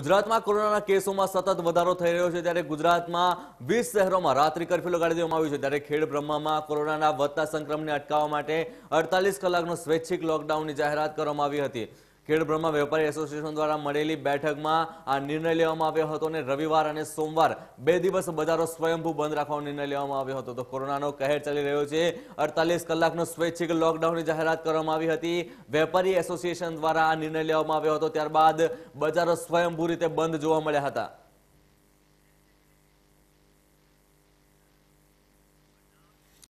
ગુજરાતમાં કોરોનાના કેસોમાં સતત વધારો થઈ રહ્યો છે ત્યારે ગુજરાતમાં વીસ શહેરોમાં રાત્રિ કર્ફ્યુ લગાડી દેવામાં આવ્યું છે ત્યારે ખેડ બ્રહ્મામાં કોરોનાના વધતા સંક્રમણને અટકાવવા માટે અડતાલીસ કલાકનો સ્વૈચ્છિક લોકડાઉનની જાહેરાત કરવામાં આવી હતી ખેડબ્રહ્મા વેપારી એસોસિએશન દ્વારા મળેલી બેઠકમાં આ નિર્ણય લેવામાં આવ્યો હતો અને રવિવાર અને સોમવાર બે દિવસ બજારો સ્વયંભૂ બંધ રાખવાનો નિર્ણય લેવામાં આવ્યો હતો તો કોરોનાનો કહેર ચાલી રહ્યો છે અડતાલીસ કલાકનો સ્વૈચ્છિક લોકડાઉનની જાહેરાત કરવામાં આવી હતી વેપારી એસોસિએશન દ્વારા આ નિર્ણય લેવામાં આવ્યો હતો ત્યારબાદ બજારો સ્વયંભૂ રીતે બંધ જોવા મળ્યા હતા